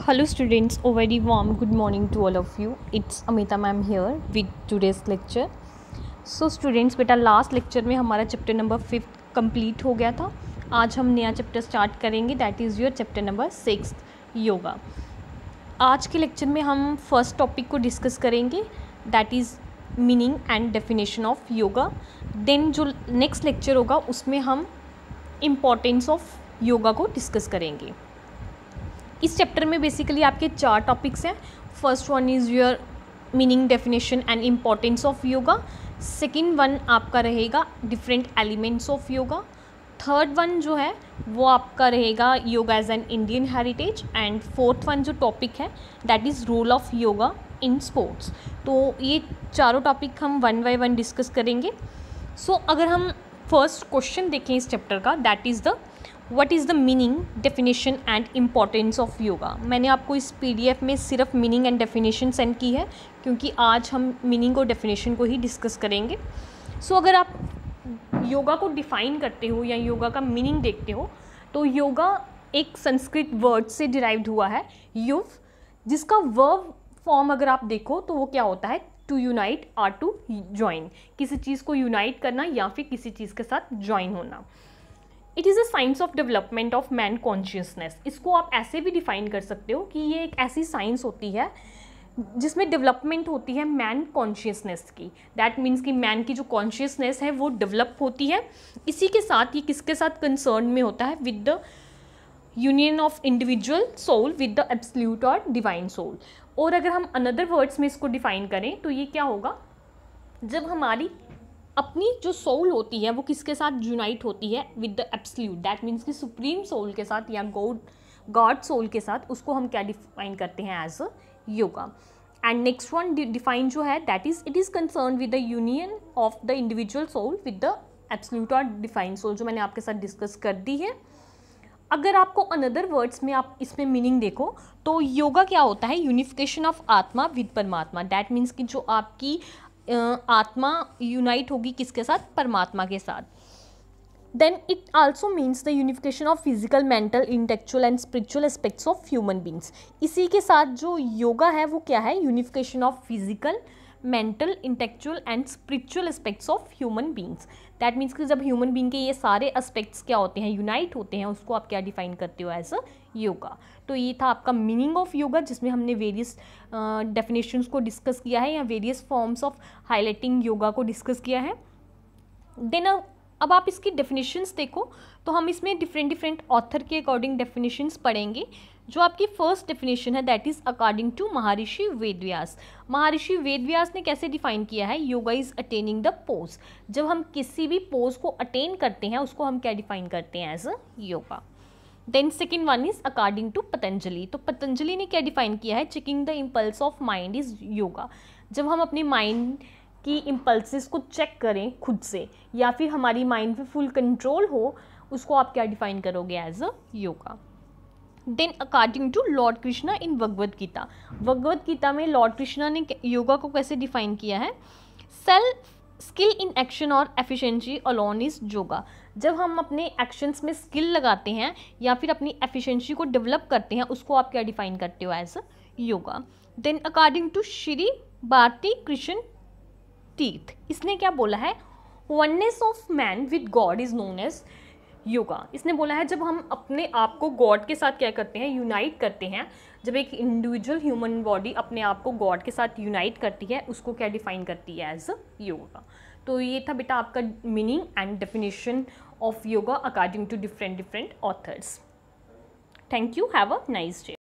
hello students oh very warm good morning to all of you it's Amita ma'am here with today's lecture so students बेटा last lecture में हमारा chapter number fifth complete हो गया था आज हम नया चैप्टर स्टार्ट करेंगे that is your chapter number six yoga आज के लेक्चर में हम फर्स्ट टॉपिक को डिस्कस करेंगे that is meaning and definition of yoga then जो नेक्स्ट लेक्चर होगा उसमें हम इम्पॉर्टेंस ऑफ योगा को डिस्कस करेंगे इस चैप्टर में बेसिकली आपके चार टॉपिक्स हैं first one is your meaning definition and importance of yoga second one आपका रहेगा different elements of yoga third one जो है वो आपका रहेगा yoga as an Indian heritage and fourth one जो टॉपिक है that is role of yoga in sports तो ये चारों टॉपिक हम वन बाई वन डिस्कस करेंगे सो so, अगर हम फर्स्ट क्वेश्चन देखें इस चैप्टर का that is the what is the meaning definition and importance of yoga मैंने आपको इस एफ में सिर्फ मीनिंग एंड डेफिनेशन सेंड की है क्योंकि आज हम मीनिंग और डेफिनेशन को ही डिस्कस करेंगे सो so, अगर आप योगा को डिफ़ाइन करते हो या योगा का मीनिंग देखते हो तो योगा एक संस्कृत वर्ड से डिराइव्ड हुआ है युव जिसका वर्व फॉर्म अगर आप देखो तो वो क्या होता है to unite or to join किसी चीज़ को यूनाइट करना या फिर किसी चीज़ के साथ ज्वाइन होना it is a science of development of man consciousness इसको आप ऐसे भी डिफाइन कर सकते हो कि ये एक ऐसी साइंस होती है जिसमें डेवलपमेंट होती है मैन कॉन्शियसनेस की दैट मीन्स कि मैन की जो कॉन्शियसनेस है वो डेवलप होती है इसी के साथ ये किसके साथ कंसर्न में होता है with the union of individual soul with the absolute और डिवाइन सोल और अगर हम अनदर वर्ड्स में इसको डिफाइन करें तो ये क्या होगा जब हमारी अपनी जो सोल होती है वो किसके साथ यूनाइट होती है with the absolute that means कि सुप्रीम सोल के साथ या गॉड गॉड सोल के साथ उसको हम क्या डिफाइन करते हैं as a yoga and next one define जो है that is it is concern with the union of the individual soul with the absolute और डिफाइन सोल जो मैंने आपके साथ डिस्कस कर दी है अगर आपको अनदर वर्ड्स में आप इसमें मीनिंग देखो तो योगा क्या होता है unification of atma with paramatma that means कि जो आपकी आत्मा यूनाइट होगी किसके साथ परमात्मा के साथ then it also means the unification of physical mental intellectual and spiritual aspects of human beings इसी के साथ जो योगा है वो क्या है unification of physical mental intellectual and spiritual aspects of human beings that means कि जब ह्यूमन बींग के ये सारे एस्पेक्ट्स क्या होते हैं यूनाइट होते हैं उसको आप क्या डिफाइन करते हो एज अ योगा तो ये था आपका मीनिंग ऑफ योगा जिसमें हमने वेरियस डेफिनेशंस को डिस्कस किया है या various forms of highlighting yoga को डिस्कस किया है देन अब आप इसकी डेफिनेशंस देखो तो हम इसमें डिफरेंट डिफरेंट ऑथर के अकॉर्डिंग डेफिनेशंस पढ़ेंगे जो आपकी फर्स्ट डेफिनेशन है that is according to Maharshi Vedvyas Maharshi Vedvyas ने कैसे डिफाइन किया है yoga is attaining the pose जब हम किसी भी पोज को अटेन करते हैं उसको हम क्या डिफाइन करते हैं as a yoga then second one is according to Patanjali तो पतंजलि ने क्या डिफाइन किया है checking the impulse of mind is yoga जब हम अपने माइंड की इम्पल्सिस को चेक करें खुद से या फिर हमारी माइंड पे फुल कंट्रोल हो उसको आप क्या डिफाइन करोगे as a yoga then according to lord Krishna in Bhagavad Gita Bhagavad Gita में लॉर्ड कृष्णा ने योगा को कैसे डिफाइन किया है सेल्फ स्किल इन एक्शन और एफिशिएंसी अलोन इज योगा जब हम अपने एक्शंस में स्किल लगाते हैं या फिर अपनी एफिशिएंसी को डेवलप करते हैं उसको आप क्या डिफाइन करते हो as yoga then according to Shri Bharati Krishna Tirtha इसने क्या बोला है oneness of man with God is known as yoga इसने बोला है जब हम अपने आप को गॉड के साथ क्या करते हैं यूनाइट करते हैं जब एक इंडिविजुअल ह्यूमन बॉडी अपने आप को गॉड के साथ यूनाइट करती है उसको क्या डिफाइन करती है एज योगा तो ये था बेटा आपका meaning and definition of yoga according to different different authors thank you have a nice day